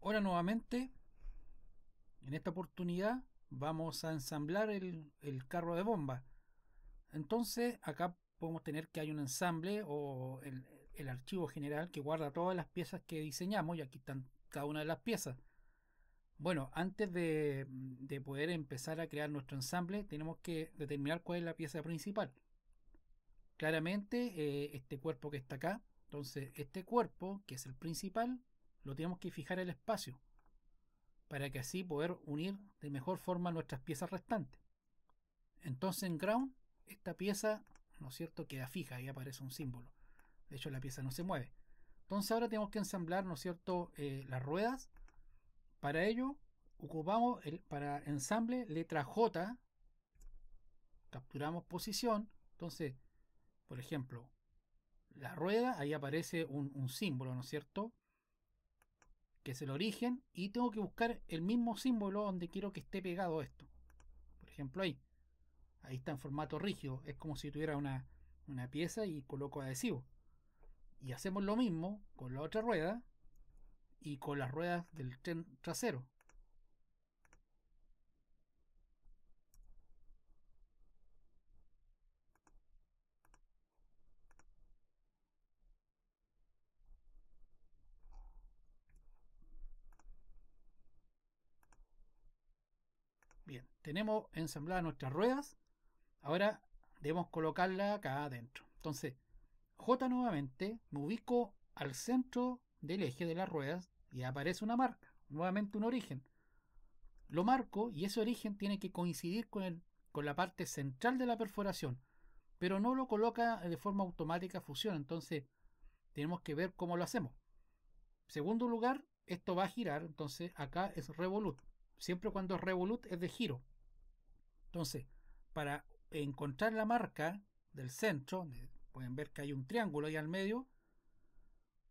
Ahora nuevamente. En esta oportunidad vamos a ensamblar el, carro de bomba. Entonces acá podemos tener que hay un ensamble o el, archivo general que guarda todas las piezas que diseñamos y aquí están cada una de las piezas. Bueno, antes de, poder empezar a crear nuestro ensamble tenemos que determinar cuál es la pieza principal. Claramente eh, este cuerpo que está acá. Entonces este cuerpo que es el principal lo tenemos que fijar el espacio para que así poder unir de mejor forma nuestras piezas restantes. Entonces en ground esta pieza, ¿no es cierto?, queda fija y aparece un símbolo. De hecho la pieza no se mueve. Entonces ahora tenemos que ensamblar, ¿no es cierto?, eh, las ruedas. Para ello ocupamos para ensamble letra J. Capturamos posición. Entonces, por ejemplo, la rueda, ahí aparece un, un símbolo, ¿no es cierto? que es el origen, y tengo que buscar el mismo símbolo donde quiero que esté pegado esto. Por ejemplo, ahí. Ahí está en formato rígido, es como si tuviera una, una pieza y coloco adhesivo. Y hacemos lo mismo con la otra rueda y con las ruedas del tren trasero. Bien, tenemos ensambladas nuestras ruedas. Ahora debemos colocarla acá adentro. Entonces, J nuevamente, me ubico al centro del eje de las ruedas y aparece una marca, nuevamente un origen. Lo marco y ese origen tiene que coincidir con, el, con la parte central de la perforación, pero no lo coloca de forma automática fusión, entonces tenemos que ver cómo lo hacemos. Segundo lugar, esto va a girar, entonces acá es revoluto siempre cuando es Revolut es de giro. Entonces, para encontrar la marca del centro, pueden ver que hay un triángulo ahí al medio,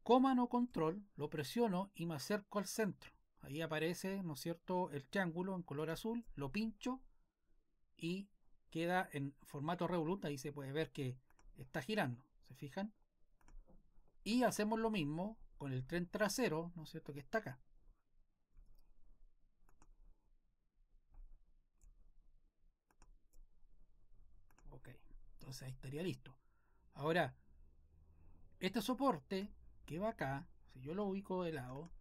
Coma no control, lo presiono y me acerco al centro. Ahí aparece, ¿no es cierto?, el triángulo en color azul, lo pincho y queda en formato Revolut, ahí se puede ver que está girando, ¿se fijan? Y hacemos lo mismo con el tren trasero, ¿no es cierto?, que está acá. o sea, estaría listo. Ahora, este soporte que va acá, si yo lo ubico de lado,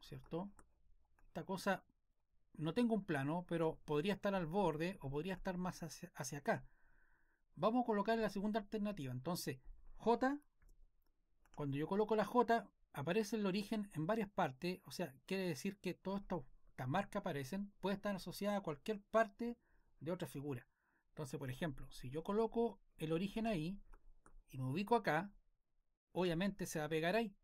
¿cierto? Esta cosa, no tengo un plano, pero podría estar al borde o podría estar más hacia, acá. Vamos a colocar la segunda alternativa. Entonces, J, cuando yo coloco la J, aparece el origen en varias partes, o sea, quiere decir que todas estas marcas aparecen, puede estar asociada a cualquier parte de otra figura. Entonces, por ejemplo, si yo coloco el origen ahí y me ubico acá, obviamente se va a pegar ahí.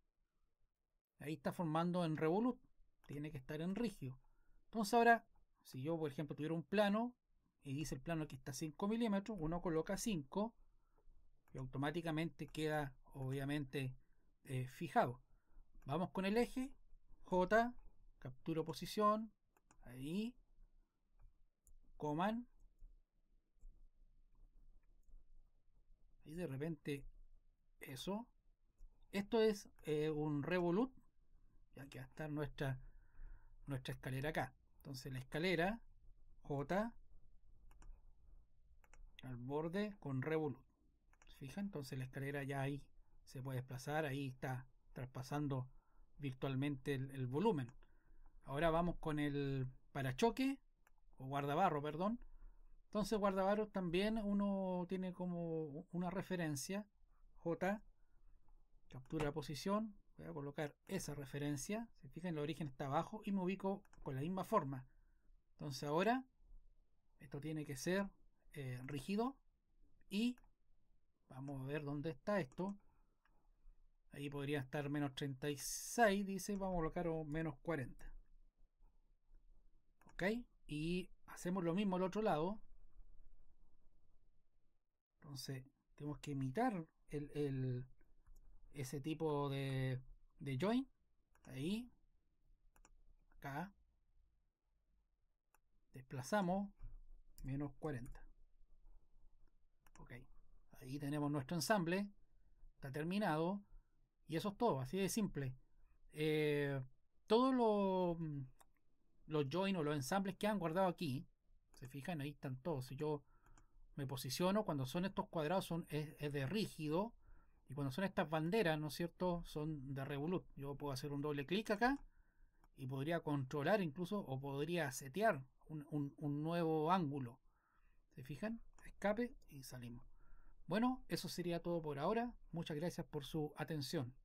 Ahí está formando en revolut, tiene que estar en rígido. Entonces ahora, si yo, por ejemplo, tuviera un plano y dice el plano que está 5 milímetros, uno coloca 5 y automáticamente queda, obviamente, eh, fijado. Vamos con el eje, J, capturo posición, ahí, coman, Y de repente, eso. Esto es eh, un Revolut. Y aquí va a estar nuestra, nuestra escalera acá. Entonces la escalera J al borde con Revolut. ¿Se Entonces la escalera ya ahí se puede desplazar. Ahí está traspasando virtualmente el volumen. Ahora vamos con el parachoque o guardabarro, perdón. Entonces guardabarros también uno tiene como una referencia, J, captura la posición, voy a colocar esa referencia, se fijan el origen está abajo y me ubico con la misma forma. Entonces ahora esto tiene que ser eh, rígido y vamos a ver dónde está esto. Ahí podría estar menos 36, dice, vamos a colocar menos 40. Ok, y hacemos lo mismo al otro lado, entonces, tenemos que imitar ese tipo de, join. Ahí. Acá. Desplazamos. Menos 40. Ok. Ahí tenemos nuestro ensamble. Está terminado. Y eso es todo. Así de simple. Eh, todos los, los join o los ensambles que han guardado aquí. Se fijan, ahí están todos. Si yo me posiciono, cuando son estos cuadrados son, es, de rígido, y cuando son estas banderas, ¿no es cierto?, son de revolut. Yo puedo hacer un doble clic acá y podría controlar incluso o podría setear un nuevo ángulo. ¿Se fijan? Escape y salimos. Bueno, eso sería todo por ahora. Muchas gracias por su atención.